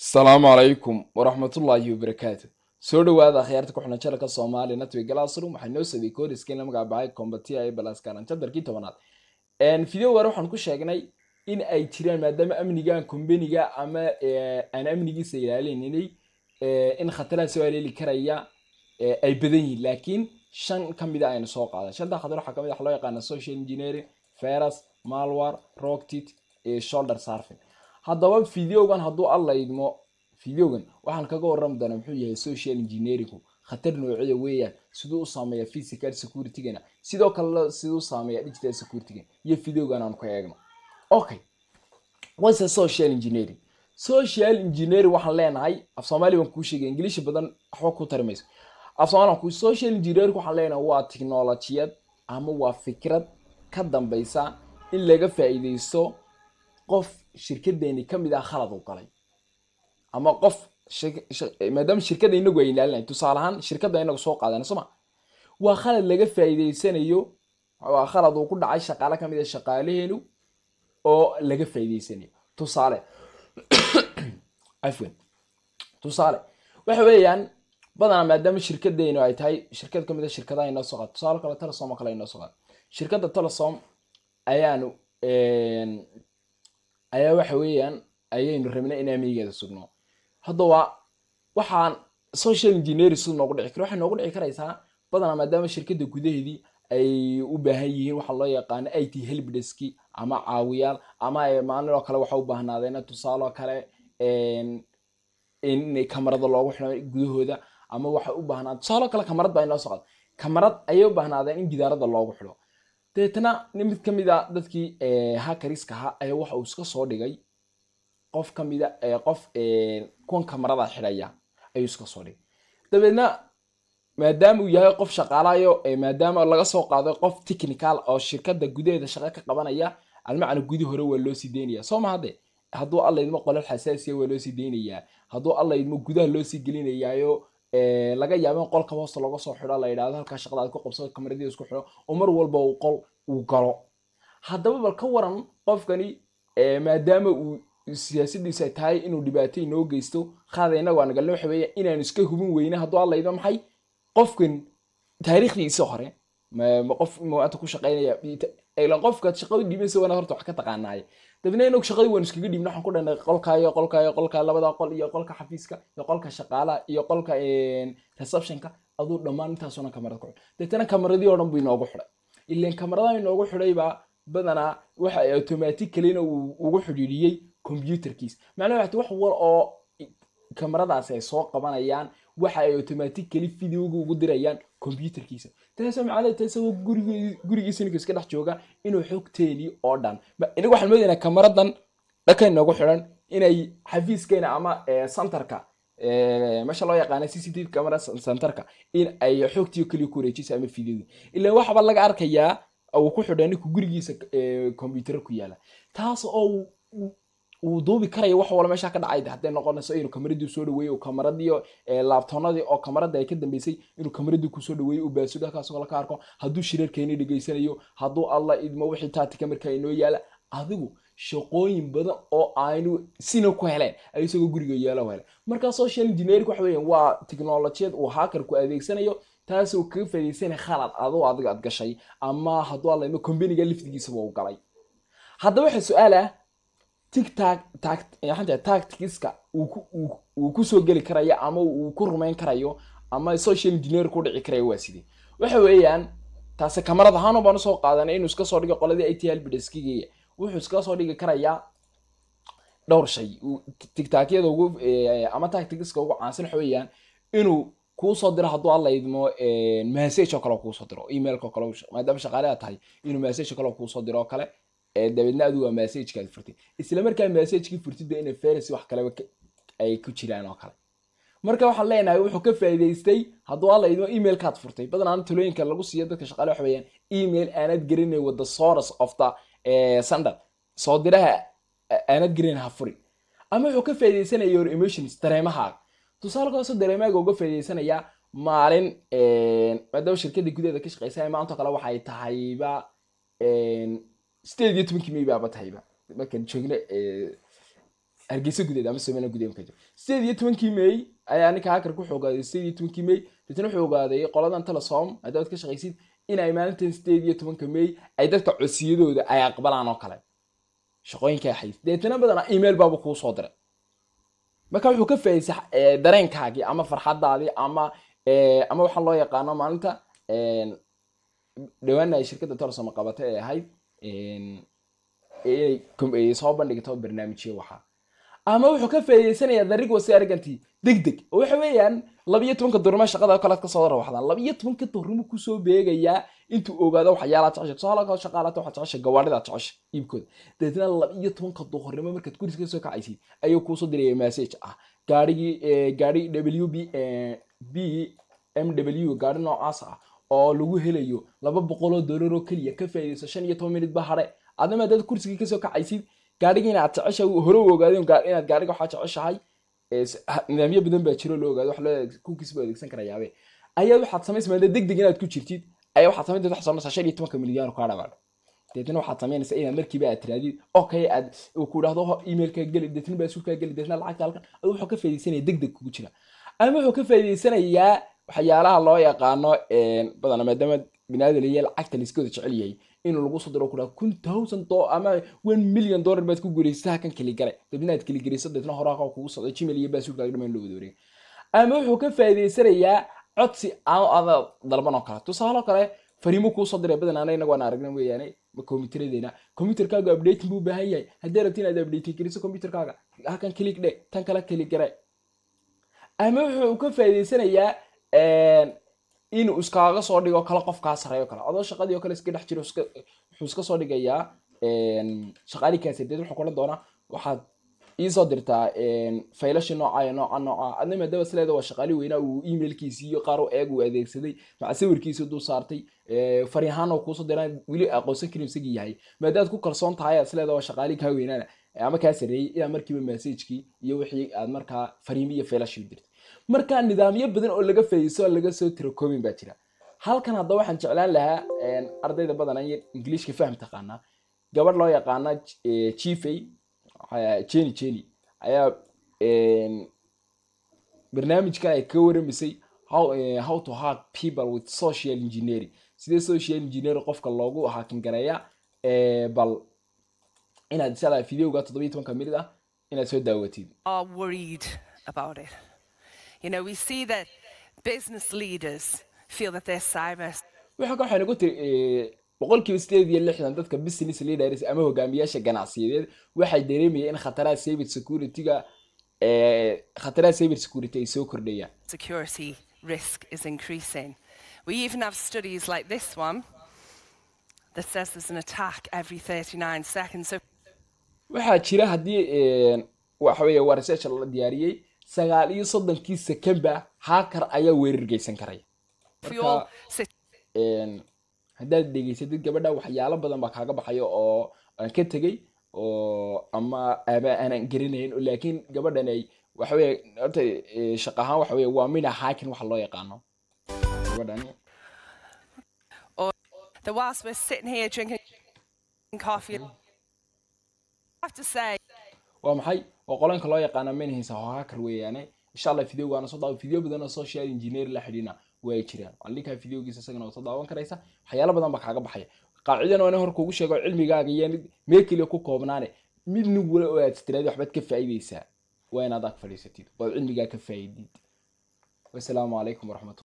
asalaamu calaykum waraxmatullaahi wabarakaatu soo dhawaada akhyaarta kuxuna channelka soomaaliya natwi glasrum waxaa inoo saday koodiskan la magacbahay combatia ee balaskaran tobanaad video waar waxaan ku sheegnay in ay jiraan maadaama amnigan combeniga ama aan amnigiisa ilaalinay in khataraad soo haleeli karaya ay badan yihiin laakiin shan ka mida ah aynu soo qaaday shanta khatar waxaa ka mid ah loo yaqaana social engineering ferus malwar rocktit shoulder surfing haddaba videogan hadduu allaydmo videogan waxaan kaga warrami doonaa muxuu yahay social engineeringu khatar noocida weeyaan siduu u saameeya physical securitygana sidoo kalena siduu saameeya digital securitygan iyo videogan aan ka eegno okay wase social engineering social engineering waxaan leenahay af soomaali baan kuu sheegay ingiliishi badan waxba ku tari af soomaali ku social engineering waxaan leenahay waa technologiyad ama waa fikrad ka dambaysa in laga faa'iidaysto qof shirkadeeni kamid ah khalad u galay ama qof maadaama shirkada inagu ay ilaalinayo tusaale ahaan shirkada inagu soo qaadana soma waa khalad laga faa'iidaysanayo waa khalad uu ku dhacay shaqaale kamid a ah shaqaalaheenu oo laga faa'iidaysanayo tusaale afwan tusaale waxa weeyaan badanaa maadaama shirkadeenu ay tahay shirkad kamid a ah shirkadaha inoo soo qaad tusaale kale telesom kale inoo soo qaad shirkada telesom ayaanu ayaa waxa weeyaan ayaynu rabnaa inaan miyigeeda sugno haddaba waxaan social engineering sida noogu dhici kara waxay noogu dhici karaysaa badanaa maadaama shirkadda gudaheedii ay u baahan yihiin waxaa loo yaqaano i t helbdeski ama caawiyaal ama maalinoo kale waxa u baahnaadeen tusaaloo kale in kamarada loogu xidho gudahooda ama waxay u baahnaa tusaaloo kale kamarad baa inoo socod kamarad ayay u baahnaadeen in gidaarada loogu xilo deetna mid ka mid a ah dadkii eh, hakariska ahaa ayaa waxa uu iska soo dhigay qof kamida ah, eh, qof eh, kuwan kamarada xidhaya ayuu iska soo dhigay dabeedna maadaama uu yahay qof shaqaalayo maadaama laga soo qaaday qof technical oo shirkada gudaheeda shaqa ka qabanaya almacna gudi hore waa loo sii deynaya soo ma hadde hadduu allaydmo qolal xasaasiya ah waa loo sii deynayaa hadduu allaydmo gudaha loo sii gelinayaayo Eh, laga yaabo in qolka hoosta laga soo xidho la yidhahdo halkaa shaqada ku qabsado kamaradiia isku xidho oo mar walba uu qol uu galo haddaba bal ka waran qofkani eh, maadaama uu siyaasadiisa tahay inuu dhibaato noo geysto qaada inagu aan nagalnoo xabeeya inaan iska hubin weyne hadduu alaydo maxay qofkan taariikhdiisa hore qof maanta ku shaqaynaya ilan qofkaad shaqada dhiibaysa wana horta wax ka taqaanaaye dabna inog shaqadii waan iskaga dhiibna waxaan ku dhana qolka iyo qolka labada qol iyo qolka xafiiska iyo qolka shaqaalaha iyo qolka receptionka aduu dhammaan intaas oo dhan kamarad ku xidh deetana kamaradii oo dhan buu inoogu xidhay ileen kamaradaha inoogu xidhay badanaa waxa ay ugu xidhiidhiyey computerkiis macnaha waxta wax wal oo kamaradaasi ay soo qabanayaan waxa ay automatically fideoga ugu dirayaan computerkiisa taasoo macnaheed taasoo gurige gurigiisa ninkii iska dhex jooga inuu xog oo dhan idig waxaan moodayna kamaradan dhakan inoogu xidan inay xafiiskeena ama eh, santarka eh, meesha loo yaqaana c c camera santarka in ay xoogtiio keliya ku wareejisa ama fideodi ilan waxba laga arkayaa uu ku xidha ninku gurigiisa kombyuutar eh, ku yaala taas oo uu duubi karaya wax walba meesha ka dhacay hadday noqonayso inuu kamaradiiu soo dhaweeyey kamaradii laabtoonadii oo kamarada ay ka dambeysay inuu kamaradii kusoo dhaweeyey uu baasuga kaasoo la ka arko hadduu shirarkeeni dhegaysanayo hadduu allah idmo wixii taatika markaa inoo yaala adigu shaqooyin badan oo aynu sina ku heleen ay isagoo guriga yeelo hele markaa social engineering waxa weyan waa technolojiyad uu haakarku adeegsanayo taasoo kaga faaidaysana khalad adoo adiga ad gashay ama hadduu alla imo combaniga liftigiisaba u galay haddaba waxaa su-aal ah tigtag tagtiska uu kusoo geli karayo ama uu ku rumayn karayo ama social engineer ku dhici karayo waa sidee waxa weeyaan taase kamarad ahaan baan usoo qaadanay inuu iska soo dhigo qoladii i t wuxuu iskaga soo dhigi karayaa dhowr shay tigtagyada ugu ama tacticska ugu caansan waxa weeyaan inuu kuusoo diro hadduu alla idmo message oo kale kuusoo diro emailka kale maadaama shaqaaleha tahay inuu message o kale kuusoo diro o kale dabeedna adigu waa masajkaad furtay isla markaa masajkii furtida ina fers wax kaleba ay ku jiraan oo kale marka waxaan leenahay wuxuu ka faa'iidaystay hadduu alla emailkaad furtay badanaan talooyinka lagu siiyo dadka shaqale wax weeyaan email aanad gelinay with the source of the sender soo diraha aanad gelin ha furin ama wuxuu ka faa'iidaysanaya your emotions dareemahaaga tusaalkaasoo dareemaaga uga faa'iidaysanayaa maalin maadaama shirkadda gudaheeda ka shaqaysay maanto kale waxay tahayba sideed iyo tobankii mayba ama tahayba markaan tobankii may ayaa ninka hakar ku xoogaaday sideed iyo tobankii may deetna ogaaday qoladan telesom haddaad ka shaqaysid in ay maalintan sideed iyo tobanka may ay dadka codsiyadooda ay aqbalaan oo kale shaqooyinka xayis deetna badanaa email baaba kuu soo diray marka wuxuu ka faa'iidaysa dareenkaagii ama farxadaadii ama ama waxaa loo yaqaano maalinta dhawaana ay shirkadda telesom qabatay ay ahayd inay soo bandhigto barnaamijyo waxa ama wuxuu ka faa'iideysanayaa the rigor si arrogant degdeg oo waxa weeyaan labiyo tobanka durma shaqada kalaad ka soo rawaxdaa labiyo tobanka durmu kusoo beegayaa intuu ogaado waxyaalaha jecesha tusaale kale shaqaalaad waxaad jecesha gawaadhida jecesha iibkooda dabeetna labiyo tobanka duhurnimo markaad guriga kasoo kacaysid ayuu kuusoo diraya message ah gaarigii gaari w b b m w gaari noocaas ah oo lagu helayo laba boqoloo dollar keliya ka faa'iidayso shan iyo toban minit ba hadhe adna maadaad kursigii kasoo kacaysid gaarigiina aad jecesha hore ogaadeen inaad gaariga waxaa jeceshahay nidaamyo badan baa jiro loo ogaado wax loo kukiis baa adeegsan ayaad waxaad samaysa maada deg inaad ku jirtid ayaa waxaad samayn waxaad soconaysaa shan iyo tobanka milyan kaa dhawaadha deetna waxaad samaynaysaa inaad markiiba aad tiraadid okay aad ku dhahdo oh, emailka geli deetna baasurkaa geli deetna lacagta halkan adu wuxuu ka faa'iidaysanaya deg kugu jira ama wuxuu ka faa'iidaysanayaa waxyaalaha loo yaqaano eh, badan maadaama binaadin iyo lacagta la iska wada lagu soo diro kuraa kun thousand do ama one million dollar baad ku guulaysataa halkan keligale dabna aad keligeliso deetna kugu socdo gmail iyo basuur baa loo wada wareega ama wuxuu ka faa'iidaysanayaa codsi ada dalban oo kale tusaale kale fariimo kuu diray badan ana inagu aan aragna weeyaane kombiyuutaradeena kombiyuutarkaagu updating buu baahan yahay haddii rabti inaad updating geliso kombiyuutarkaaga halkan kilig dhe tan kale kilig ama wuxuu ka faa'iidaysanayaa Ehm, inuu iskaaga soo dhigo kale qofkaa sareeyo kale adoo shaqadii o kale iska dhex jiro wuxuu iska soo dhigayaa ehm, shaqaali kaasadeed wuxuu kuodhan doonaa waxaad iisoo dirtaa ehm, faylashi noocaya nooca nooca adna maadama isleeda waa shaqaali weynaa uu emailkiisi iyo qaar u eeg uu adeegsaday maca sawirkiisi dul saartay fariin kuusoo dira weli aqoonsan karin isagii yahay maadaad ku kalsoon tahay isleeda waa shaqaali kaa weynaana ama kaa sareeyey ilaa markiiba massajkii iyo wixii aad markaa fariimi iyo faylashi u dirtay marka nidaamyo badan oo laga faa'iideysto laga soo tirakoobin baa jira halkan haddaba waxaan jeclaan lahaa ardayda badan aya ingiliishka faham taqaanaa gabadh loo yaqaana jifa jeni eh, eh, jeni ayaa barnaamijkan ay ka waramisay eh, how to hack people with social engineering sidee social engineering qofka loogu haakin bal inaad isadaa videoga toddobiyi tobanka minid ah inaad soo daawatid You know, we see that business leaders feel that they're cyber. waxaa waxayna ku tiri eh, boqolkiiba sideed iyo lixdan dadka business leaders ama hogaamiyaasha ganacsiyadeed waxay dareemayeen in khataraha cyber security-ga eh, khataraha cyber security ay soo kordhayaan. Security risk is increasing. We even have studies like this one that says there's an attack every 39 seconds. So waxaa jira haddii eh, waxa weeye waa research la diyaariyey sagaal iyo soddonkii sekemba haakar ayaa weerar geysan karay haddaad dhegeysatid gabadha waxyaalo badan baa kaaga baxaya oo aan ka tegay oo ama ama aanan garanayn laakiin gabadhan ay waxaweye ahaan waxa waa mina haakin waxa loo yaqaano gabadhani Whilst we're sitting here drinking coffee, I have to say waa maxay waa qolanka loo yaqaana manhisa hohacker weeyaane insha allah video soo daawa video badan oo social engineer la xidhiina way jiraan waa linka videogiisa isagana soo daawan karaysa waxyaalo badan baa kaaga baxaya qaacidan waa ina horka sheego cilmigaaga iyo meel keliya ku koobnaane midna wala oo aad istiraadi waxbaad ka faa'iidaysaa waa inaad ag fadhiisatid oo cilmigaa ka faa'iidid wasalaamu calaykum waraxmatu